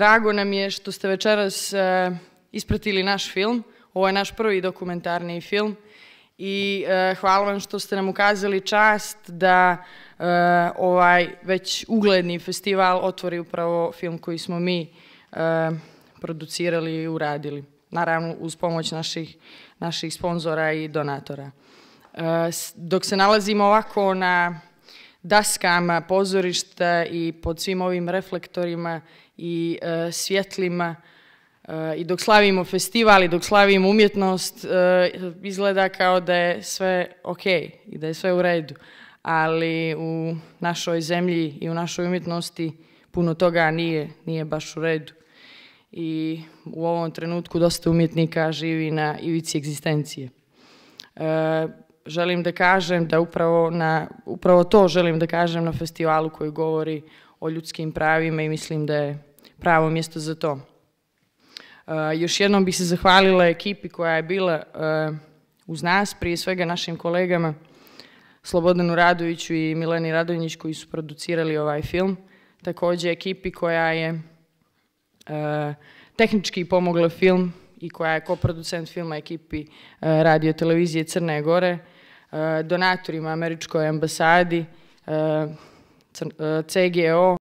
Drago nam je što ste večeras e, ispratili naš film. Ovo je naš prvi dokumentarni film i e, hvala vam što ste nam ukazali čast da e, ovaj već ugledni festival otvori upravo film koji smo mi producirali i uradili. Naravno uz pomoć naših, naših sponzora i donatora. Dok se nalazimo ovako na daskama pozorišta i pod svim ovim reflektorima i e, svjetlima e, i dok slavimo festival i dok slavimo umjetnost e, izgleda kao da je sve ok i da je sve u redu. Ali u našoj zemlji i u našoj umjetnosti puno toga nije, nije baš u redu. I u ovom trenutku dosta umjetnika živi na ivici egzistencije želim da kažem da upravo, na, upravo to želim da kažem na festivalu koji govori o ljudskim pravima i mislim da je pravo mjesto za to. Uh, još jednom bih se zahvalila ekipi koja je bila uh, uz nas, prije svega našim kolegama Slobodanu Radoviću i Mileni Radonjić koji su producirali ovaj film. Također ekipi koja je uh, tehnički pomogla film i koja je koproducent filma ekipi radio televizije Crne Gore donatorima Američkoj ambasadi, eh, CGO,